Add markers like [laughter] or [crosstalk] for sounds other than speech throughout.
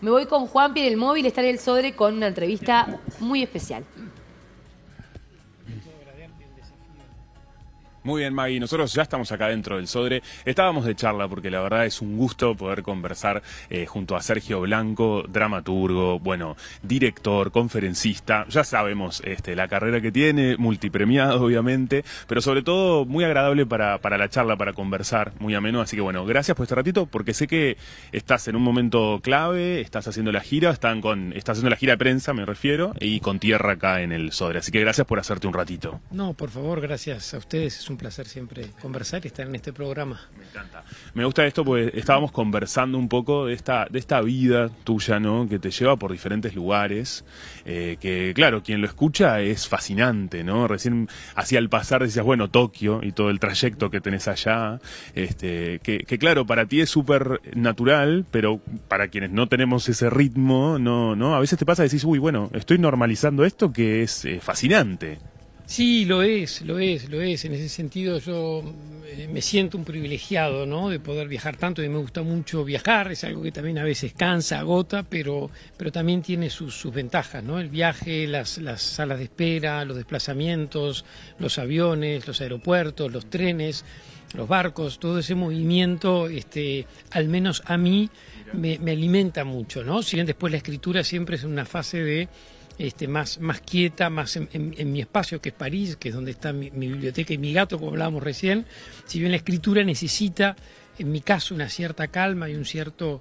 Me voy con Juanpi el móvil, estaré el Sodre con una entrevista muy especial. Muy bien, Maggie. Nosotros ya estamos acá dentro del Sodre. Estábamos de charla porque la verdad es un gusto poder conversar eh, junto a Sergio Blanco, dramaturgo, bueno, director, conferencista. Ya sabemos este, la carrera que tiene, multipremiado, obviamente, pero sobre todo muy agradable para, para la charla, para conversar, muy ameno. Así que bueno, gracias por este ratito porque sé que estás en un momento clave, estás haciendo la gira, están con, estás haciendo la gira de prensa, me refiero, y con tierra acá en el Sodre. Así que gracias por hacerte un ratito. No, por favor, gracias a ustedes. Es un placer siempre conversar y estar en este programa. Me encanta. Me gusta esto porque estábamos conversando un poco de esta, de esta vida tuya, ¿no? Que te lleva por diferentes lugares, eh, que claro, quien lo escucha es fascinante, ¿no? Recién así al pasar decías, bueno, Tokio y todo el trayecto que tenés allá, este, que, claro, para ti es súper natural, pero para quienes no tenemos ese ritmo, no, no, a veces te pasa decís, uy, bueno, estoy normalizando esto que es eh, fascinante. Sí, lo es, lo es, lo es. En ese sentido yo eh, me siento un privilegiado, ¿no? De poder viajar tanto y me gusta mucho viajar. Es algo que también a veces cansa, agota, pero, pero también tiene sus, sus ventajas, ¿no? El viaje, las, las salas de espera, los desplazamientos, los aviones, los aeropuertos, los trenes los barcos, todo ese movimiento, este, al menos a mí, me, me alimenta mucho, ¿no? Si bien después la escritura siempre es una fase de este, más, más quieta, más en, mi espacio que es París, que es donde está mi, biblioteca y mi gato, como hablábamos recién, si bien la escritura necesita, en mi caso, una cierta calma y un cierto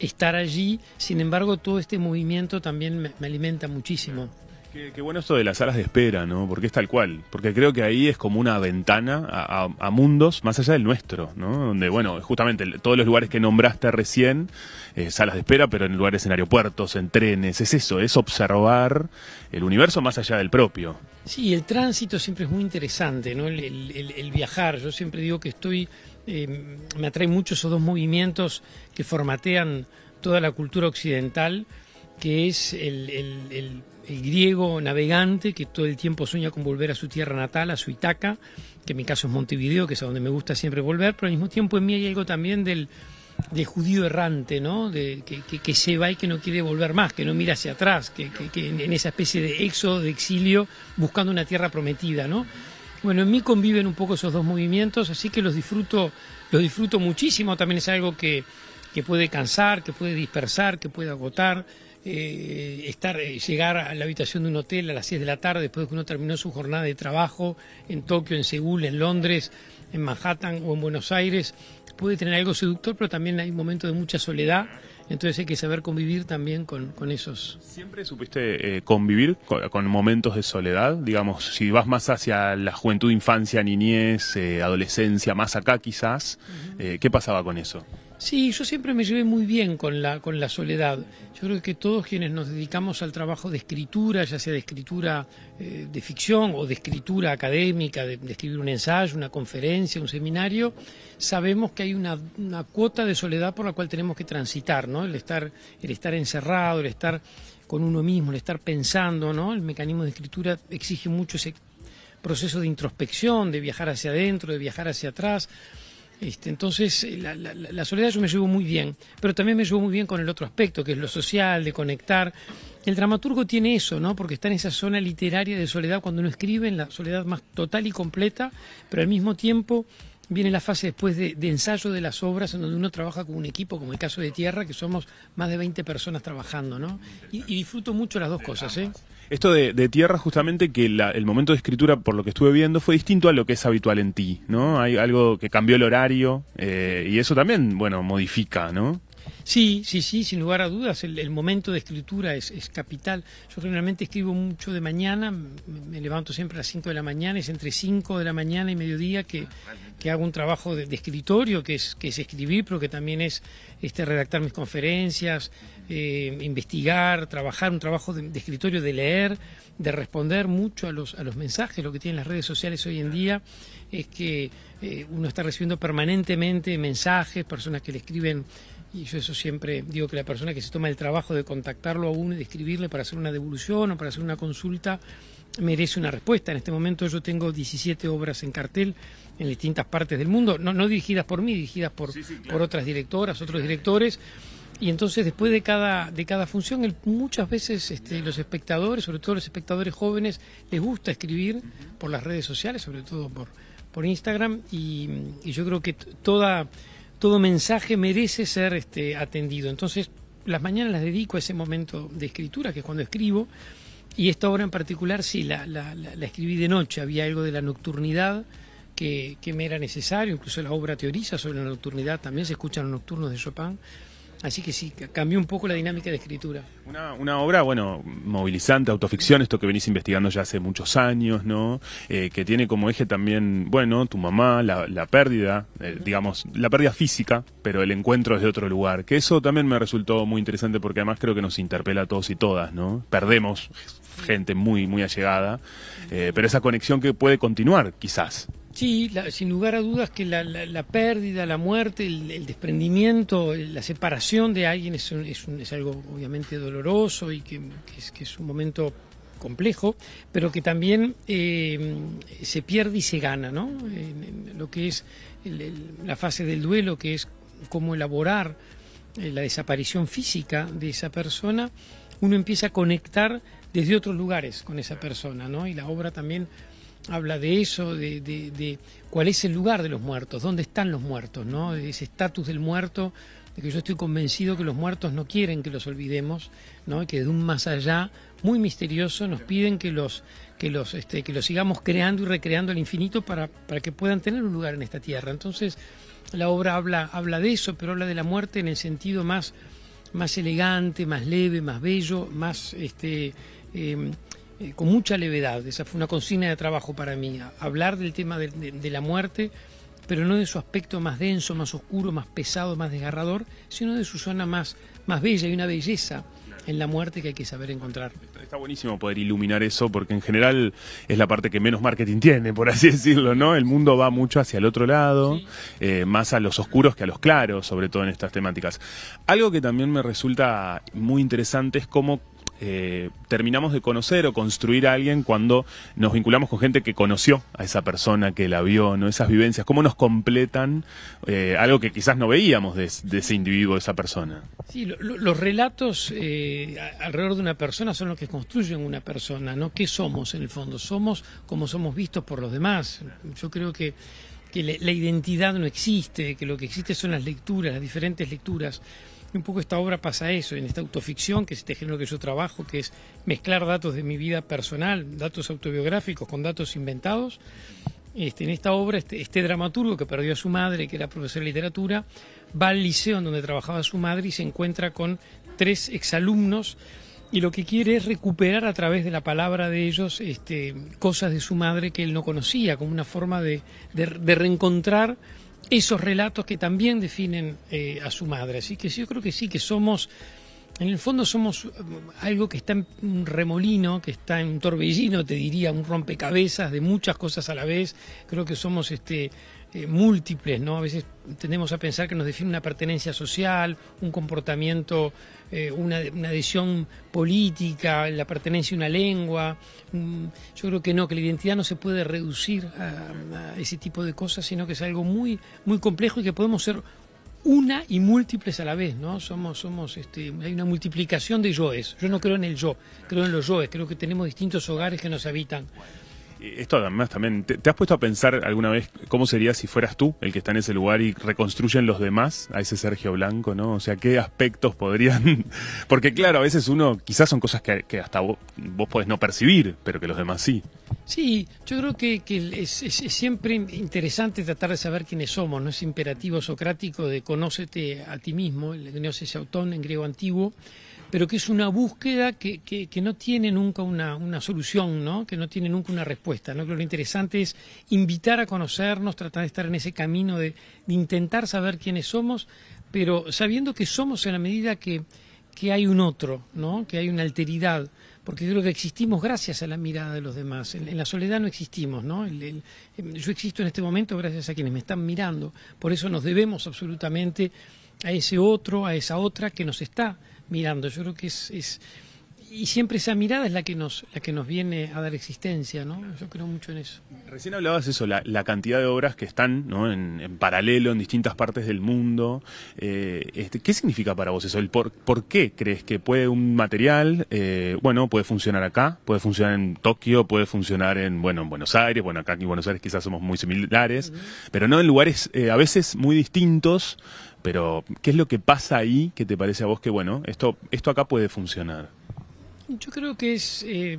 estar allí, sin embargo, todo este movimiento también me alimenta muchísimo. Qué, bueno esto de las salas de espera, ¿no? Porque es tal cual. Porque creo que ahí es como una ventana a, mundos más allá del nuestro, ¿no? Donde, bueno, justamente todos los lugares que nombraste recién, eh, salas de espera, pero en lugares en aeropuertos, en trenes, es eso, es observar el universo más allá del propio. Sí, el tránsito siempre es muy interesante, ¿no? El, viajar. Yo siempre digo que estoy. Eh, me atrae mucho esos dos movimientos que formatean toda la cultura occidental que es el, griego navegante que todo el tiempo sueña con volver a su tierra natal, a su Itaca, que en mi caso es Montevideo, que es a donde me gusta siempre volver, pero al mismo tiempo en mí hay algo también del, judío errante, ¿no? De, que, se va y que no quiere volver más, que no mira hacia atrás, que, que, en esa especie de éxodo, de exilio, buscando una tierra prometida, ¿no? Bueno, en mí conviven un poco esos dos movimientos, así que los disfruto, los disfruto muchísimo, también es algo que, que puede cansar, que puede dispersar, que puede agotar, eh, estar, eh, llegar a la habitación de un hotel a las 6 de la tarde después de que uno terminó su jornada de trabajo en Tokio, en Seúl, en Londres, en Manhattan o en Buenos Aires, puede tener algo seductor, pero también hay momentos de mucha soledad. Entonces hay que saber convivir también con, esos. ¿Siempre supiste eh, convivir con, momentos de soledad? Digamos, si vas más hacia la juventud, infancia, niñez, adolescencia, más acá quizás, ¿qué pasaba con eso? Sí, yo siempre me llevé muy bien con la, con la soledad. Yo creo que todos quienes nos dedicamos al trabajo de escritura, ya sea de escritura eh, de ficción o de escritura académica, de, escribir un ensayo, una conferencia, un seminario, sabemos que hay una, cuota de soledad por la cual tenemos que transitar, ¿no? El estar, el estar encerrado, el estar con uno mismo, el estar pensando, ¿no? El mecanismo de escritura exige mucho ese proceso de introspección, de viajar hacia adentro, de viajar hacia atrás. Este, entonces, eh, la, soledad yo me llevo muy bien, pero también me llevo muy bien con el otro aspecto, que es lo social, de conectar. El dramaturgo tiene eso, ¿no? Porque está en esa zona literaria de soledad cuando uno escribe, en la soledad más total y completa, pero al mismo tiempo viene la fase después de, ensayo de las obras, en donde uno trabaja con un equipo, como el caso de Tierra, que somos más de 20 personas trabajando, ¿no? Y, y disfruto mucho las dos cosas, ¿eh? Esto de, tierra, justamente, que el momento de escritura, por lo que estuve viendo, fue distinto a lo que es habitual en ti, ¿no? Hay algo que cambió el horario eh, y eso también, bueno, modifica, ¿no? Sí, sí, sí, sin lugar a dudas. El, momento de escritura es, capital. Yo generalmente escribo mucho de mañana, me levanto siempre a las 5 de la mañana, es entre 5 de la mañana y mediodía que, ah, que hago un trabajo de, escritorio, que es, que es escribir, pero que también es este, redactar mis conferencias, eh, investigar, trabajar, un trabajo de, escritorio, de leer, de responder mucho a los, a los mensajes. Lo que tienen las redes sociales hoy en día es que eh, uno está recibiendo permanentemente mensajes, personas que le escriben y yo eso siempre digo que la persona que se toma el trabajo de contactarlo a uno y de escribirle para hacer una devolución o para hacer una consulta merece una respuesta. En este momento yo tengo 17 obras en cartel en distintas partes del mundo, no, dirigidas por mí, dirigidas por, otras directoras, otros directores. Y entonces después de cada, de cada función, muchas veces este, los espectadores, sobre todo los espectadores jóvenes, les gusta escribir por las redes sociales, sobre todo por, Instagram, y, yo creo que todo mensaje merece ser este, atendido. Entonces, las mañanas las dedico a ese momento de escritura, que es cuando escribo, y esta obra en particular, sí, la, escribí de noche, había algo de la nocturnidad que, me era necesario, incluso la obra teoriza sobre la nocturnidad, también se escuchan los nocturnos de Chopin. Así que sí, cambió un poco la dinámica de escritura. Una, obra, bueno, movilizante, autoficción, esto que venís investigando ya hace muchos años, ¿no? Eh, que tiene como eje también, bueno, tu mamá, la, pérdida, eh, digamos, la pérdida física, pero el encuentro es de otro lugar. Que eso también me resultó muy interesante porque además creo que nos interpela a todos y todas, ¿no? Perdemos gente muy, muy allegada, eh, pero esa conexión que puede continuar, quizás. Sí, sin lugar a dudas que la, pérdida, la muerte, el, desprendimiento, la separación de alguien es, es, algo obviamente doloroso y que, es, un momento complejo, pero que también eh, se pierde y se gana, ¿no? En, lo que es la fase del duelo, que es cómo elaborar eh, la desaparición física de esa persona, uno empieza a conectar desde otros lugares con esa persona, ¿no? Y la obra también habla de eso, de, de, de cuál es el lugar de los muertos, dónde están los muertos, ¿no? Ese estatus del muerto, de que yo estoy convencido que los muertos no quieren que los olvidemos, ¿no? que de un más allá muy misterioso nos piden que los que los este, que los sigamos creando y recreando al infinito para, para que puedan tener un lugar en esta tierra. Entonces, la obra habla habla de eso, pero habla de la muerte en el sentido más más elegante, más leve, más bello, más este, em, eh, con mucha levedad. Esa fue una consigna de trabajo para mí, hablar del tema de, la muerte, pero no de su aspecto más denso, más oscuro, más pesado, más desgarrador, sino de su zona más, más bella y una belleza en la muerte que hay que saber encontrar. Está, buenísimo poder iluminar eso porque en general es la parte que menos marketing tiene, por así [laughs] decirlo, ¿no? El mundo va mucho hacia el otro lado, eh, más a los oscuros que a los claros, sobre todo en estas temáticas. Algo que también me resulta muy interesante es cómo eh, terminamos de conocer o construir a alguien cuando nos vinculamos con gente que conoció a esa persona, que la vio, ¿no? Esas vivencias, cómo nos completan eh, algo que quizás no veíamos de, ese individuo, de esa persona. Sí, los relatos eh, alrededor de una persona son los que construyen una persona, ¿no? ¿Qué somos en el fondo? Somos como somos vistos por los demás. Yo creo que que la, identidad no existe, que lo que existe son las lecturas, las diferentes lecturas. Y un poco esta obra pasa eso, en esta autoficción, que es este género que yo trabajo, que es mezclar datos de mi vida personal, datos autobiográficos con datos inventados. Este, en esta obra, este, este dramaturgo que perdió a su madre, que era profesor de literatura, va al liceo en donde trabajaba su madre y se encuentra con tres exalumnos y lo que quiere es recuperar a través de la palabra de ellos este, cosas de su madre que él no conocía, como una forma de, reencontrar esos relatos que también definen eh, a su madre. Así que yo creo que sí, que somos en el fondo somos eh, algo que está en un remolino, que está en un torbellino, te diría, un rompecabezas de muchas cosas a la vez. Creo que somos este, eh, múltiples, ¿no? A veces tendemos a pensar que nos define una pertenencia social, un comportamiento, eh, una, adhesión política, la pertenencia a una lengua. Mm, yo creo que no, que la identidad no se puede reducir a, a, ese tipo de cosas, sino que es algo muy, muy complejo y que podemos ser una y múltiples a la vez, ¿no? Somos, somos, este, hay una multiplicación de yoes. Yo no creo en el yo, creo en los yoes, creo que tenemos distintos hogares que nos habitan esto además también, ¿te, has puesto a pensar alguna vez cómo sería si fueras tú el que está en ese lugar y reconstruyen los demás a ese Sergio Blanco, ¿no? O sea, ¿qué aspectos podrían...? [laughs] Porque claro, a veces uno, quizás son cosas que, hasta vos, vos, podés no percibir, pero que los demás sí. Sí, yo creo que, es, siempre interesante tratar de saber quiénes somos, ¿no? Es imperativo socrático de conócete a ti mismo, el gnosis autón en griego antiguo pero que es una búsqueda que, no tiene nunca una, solución, ¿no? que no tiene nunca una respuesta. lo interesante es invitar a conocernos, tratar de estar en ese camino de, intentar saber quiénes somos, pero sabiendo que somos en la medida que, hay un otro, ¿no? que hay una alteridad, porque yo creo que existimos gracias a la mirada de los demás. En, la soledad no existimos, ¿no? Em, yo existo en este momento gracias a quienes me están mirando, por eso nos debemos absolutamente a ese otro, a esa otra que nos está mirando. Yo creo que es, y siempre esa mirada es la que nos la que nos viene a dar existencia, ¿no? Yo creo mucho en eso. Recién hablabas eso, la, cantidad de obras que están en, paralelo en distintas partes del mundo. Eh, este, ¿Qué significa para vos eso? por, qué crees que puede un material, eh, bueno, puede funcionar acá, puede funcionar en Tokio, puede funcionar en bueno en Buenos Aires, bueno acá en Buenos Aires quizás somos muy similares, pero no en lugares eh, a veces muy distintos pero, ¿qué es lo que pasa ahí que te parece a vos que, bueno, esto, esto acá puede funcionar? Yo creo que es eh,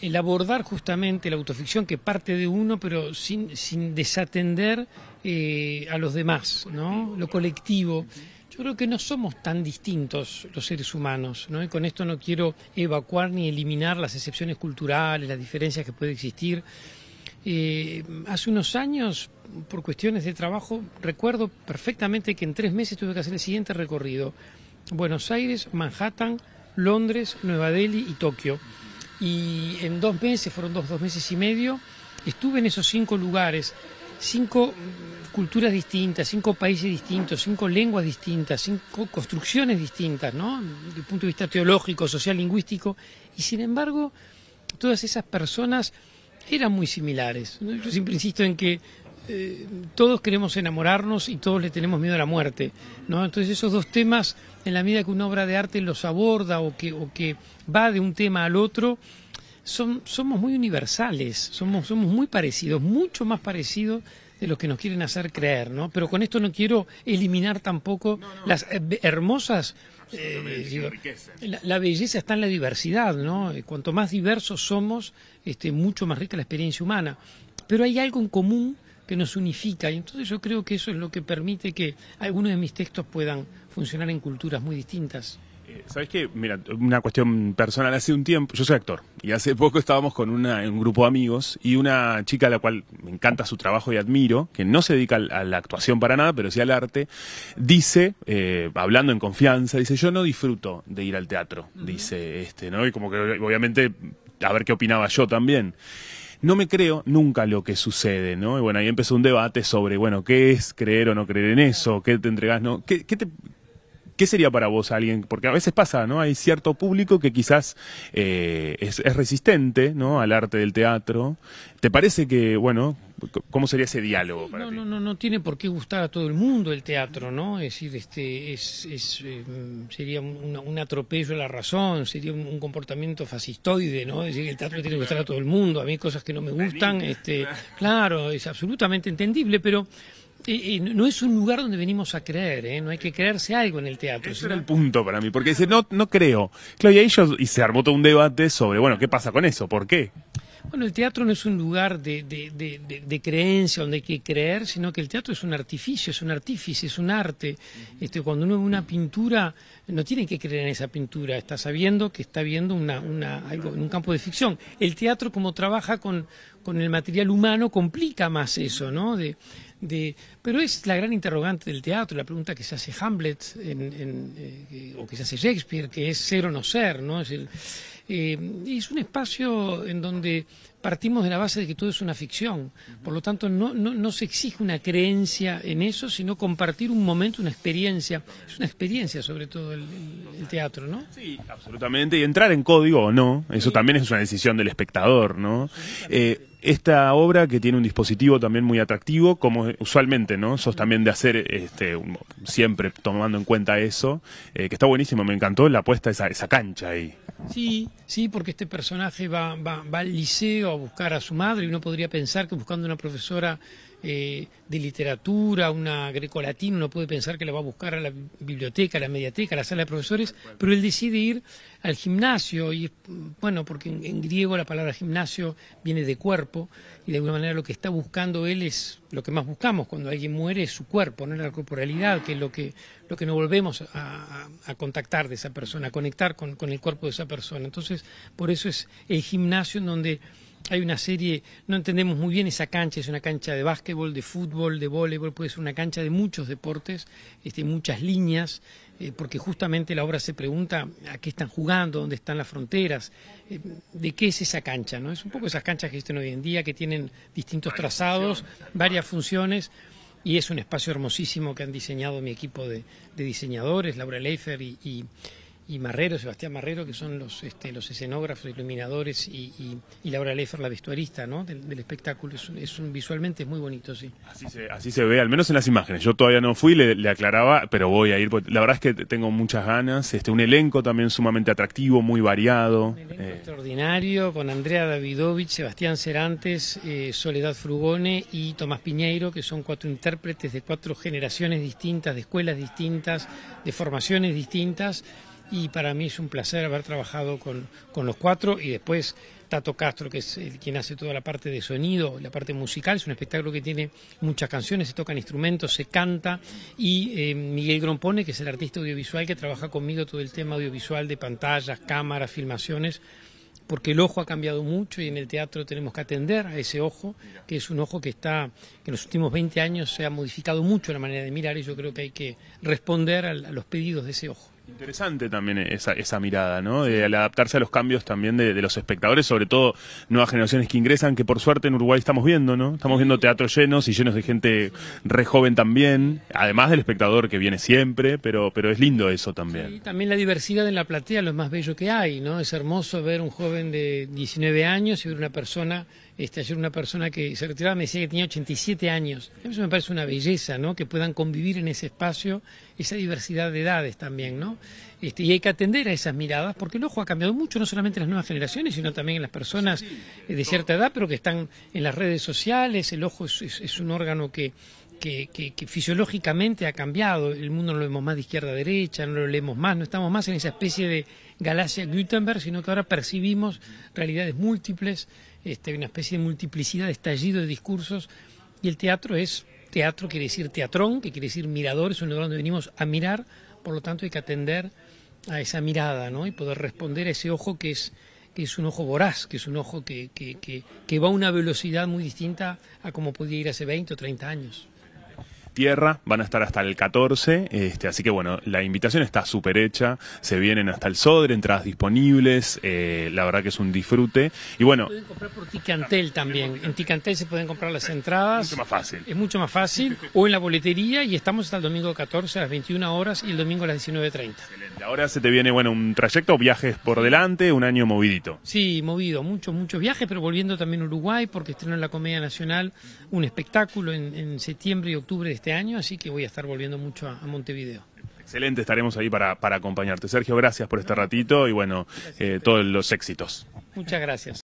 el, abordar justamente la autoficción que parte de uno, pero sin, desatender eh, a los demás, ¿no? Lo colectivo. Yo creo que no somos tan distintos los seres humanos, ¿no? Y con esto no quiero evacuar ni eliminar las excepciones culturales, las diferencias que pueden existir eh, hace unos años, por cuestiones de trabajo, recuerdo perfectamente que en tres meses tuve que hacer el siguiente recorrido. Buenos Aires, Manhattan, Londres, Nueva Delhi y Tokio. Y en dos meses, fueron dos, dos meses y medio, estuve en esos cinco lugares, cinco culturas distintas, cinco países distintos, cinco lenguas distintas, cinco construcciones distintas, ¿no? Desde el punto de vista teológico, social, lingüístico. Y sin embargo, todas esas personas eran muy similares. Yo siempre insisto en que eh, todos queremos enamorarnos y todos le tenemos miedo a la muerte. ¿no? Entonces esos dos temas, en la medida que una obra de arte los aborda o que, va de un tema al otro, son, somos muy universales, somos, muy parecidos, mucho más parecidos de los que nos quieren hacer creer, ¿no? Pero con esto no quiero eliminar tampoco las eh, hermosas eh, la, belleza está en la diversidad, ¿no? Eh, cuanto más diversos somos, este, mucho más rica la experiencia humana. Pero hay algo en común que nos unifica y entonces yo creo que eso es lo que permite que algunos de mis textos puedan funcionar en culturas muy distintas. Eh, ¿Sabes qué? Mira, una cuestión personal. Hace un tiempo, yo soy actor, y hace poco estábamos con un grupo de amigos y una chica a la cual me encanta su trabajo y admiro, que no se dedica a la actuación para nada, pero sí al arte, dice, eh, hablando en confianza, dice, yo no disfruto de ir al teatro, dice este, ¿no? Y como que obviamente, a ver qué opinaba yo también no me creo nunca lo que sucede, ¿no? Y bueno, ahí empezó un debate sobre, bueno, ¿qué es creer o no creer en eso? ¿Qué te entregás? No? ¿Qué, qué te, ¿Qué sería para vos alguien? Porque a veces pasa, ¿no? Hay cierto público que quizás eh, es, resistente, ¿no? Al arte del teatro. ¿Te parece que, bueno, cómo sería ese diálogo no, No, no, no tiene por qué gustar a todo el mundo el teatro, ¿no? Es decir, este, em, sería un, atropello a la razón, sería un, comportamiento fascistoide, ¿no? Es decir, el teatro tiene que gustar a todo el mundo. A mí cosas que no me gustan, este, claro, es absolutamente entendible, pero no es un lugar donde venimos a creer, ¿eh? no hay que creerse algo en el teatro. Ese era el punto para mí, porque dice, no, creo. Claudia, y, y se armó todo un debate sobre, bueno, ¿qué pasa con eso? ¿Por qué? Bueno, el teatro no es un lugar de, creencia donde hay que creer, sino que el teatro es un artificio, es un artífice, es un arte. Este, cuando uno ve una pintura, no tiene que creer en esa pintura, está sabiendo que está viendo una, una, un campo de ficción. El teatro, como trabaja con, el material humano, complica más eso, ¿no? pero es la gran interrogante del teatro, la pregunta que se hace Hamlet en, eh, o que se hace Shakespeare, que es ser o no ser, ¿no? Es, el, eh, es un espacio en donde partimos de la base de que todo es una ficción, por lo tanto no, se exige una creencia en eso, sino compartir un momento, una experiencia, es una experiencia sobre todo el, teatro, ¿no? Sí, absolutamente, y entrar en código o no, eso también es una decisión del espectador, ¿no? Eh, esta obra que tiene un dispositivo también muy atractivo, como usualmente, ¿no? Sos también de hacer, este, siempre tomando en cuenta eso, eh, que está buenísimo, me encantó la puesta esa, cancha ahí. Sí, sí, porque este personaje va, va, va al liceo a buscar a su madre y uno podría pensar que buscando una profesora eh, de literatura, una grecolatina, uno puede pensar que la va a buscar a la biblioteca, a la mediateca, a la sala de profesores, pero él decide ir al gimnasio, y bueno, porque en, griego la palabra gimnasio viene de cuerpo, y de alguna manera lo que está buscando él es lo que más buscamos cuando alguien muere es su cuerpo, no la corporalidad, que es lo que, lo que no volvemos a, contactar de esa persona, a conectar con, con el cuerpo de esa persona. Entonces, por eso es el gimnasio en donde hay una serie, no entendemos muy bien esa cancha, es una cancha de básquetbol, de fútbol, de voleibol, puede ser una cancha de muchos deportes, este, muchas líneas, eh, porque justamente la obra se pregunta a qué están jugando, dónde están las fronteras, eh, de qué es esa cancha, ¿no? Es un poco esas canchas que existen hoy en día, que tienen distintos trazados, varias funciones, y es un espacio hermosísimo que han diseñado mi equipo de, diseñadores, Laura Leifer y y Marrero, Sebastián Marrero, que son los, este, los escenógrafos, iluminadores y, Laura Leffer, la vestuarista ¿no? del, espectáculo. Es visualmente es muy bonito, sí. Así se, ve, al menos en las imágenes. Yo todavía no fui, le, aclaraba, pero voy a ir. la verdad es que tengo muchas ganas. Este, un elenco también sumamente atractivo, muy variado. Un elenco eh, extraordinario con Andrea Davidovich, Sebastián Cerantes, eh, Soledad Frugone y Tomás Piñeiro, que son cuatro intérpretes de cuatro generaciones distintas, de escuelas distintas, de formaciones distintas y para mí es un placer haber trabajado con, con los cuatro y después Tato Castro, que es el, quien hace toda la parte de sonido, la parte musical. Es un espectáculo que tiene muchas canciones, se tocan instrumentos, se canta. Y eh, Miguel Grompone, que es el artista audiovisual que trabaja conmigo todo el tema audiovisual de pantallas, cámaras, filmaciones. Porque el ojo ha cambiado mucho y en el teatro tenemos que atender a ese ojo, que es un ojo que está, que en los últimos 20 años se ha modificado mucho la manera de mirar y yo creo que hay que responder a los pedidos de ese ojo. Interesante también esa, esa mirada, ¿no? De, al adaptarse a los cambios también de, los espectadores, sobre todo nuevas generaciones que ingresan, que por suerte en Uruguay estamos viendo, ¿no? Estamos viendo teatros llenos y llenos de gente re joven también, además del espectador que viene siempre, pero, pero es lindo eso también. Y también la diversidad en la platea, lo más bello que hay, ¿no? Es hermoso ver un joven de 19 años y ver una persona este, ayer una persona que se retiraba me decía que tenía 87 años. Eso me parece una belleza, ¿no? Que puedan convivir en ese espacio esa diversidad de edades también, ¿no? Este, y hay que atender a esas miradas porque el ojo ha cambiado mucho, no solamente en las nuevas generaciones, sino también en las personas eh, de cierta edad, pero que están en las redes sociales. El ojo es, un órgano que, que, fisiológicamente ha cambiado. El mundo no lo vemos más de izquierda a derecha, no lo leemos más, no estamos más en esa especie de galaxia Gutenberg, sino que ahora percibimos realidades múltiples este, una especie de multiplicidad, de estallido de discursos, y el teatro es, teatro quiere decir teatrón, que quiere decir mirador, es un lugar donde venimos a mirar, por lo tanto hay que atender a esa mirada, ¿no? Y poder responder a ese ojo que es, un ojo voraz, que es un ojo que, que va a una velocidad muy distinta a como podía ir hace 20 o 30 años tierra, van a estar hasta el 14, este, así que bueno, la invitación está súper hecha, se vienen hasta el Sodre, entradas disponibles, eh, la verdad que es un disfrute. Y bueno... Pueden comprar por Ticantel también, en Ticantel se pueden comprar las entradas. Es mucho más fácil. Es mucho más fácil, o en la boletería y estamos hasta el domingo 14 a las 21 horas y el domingo a las 19.30. Excelente, ahora se te viene, bueno, un trayecto, viajes por delante, un año movidito. Sí, movido, muchos, muchos viajes, pero volviendo también a Uruguay porque estrenó en la Comedia Nacional un espectáculo en, en septiembre y octubre de este este año, así que voy a estar volviendo mucho a, Montevideo. Excelente, estaremos ahí para, acompañarte. Sergio, gracias por este ratito y bueno, eh, todos los éxitos. Muchas gracias.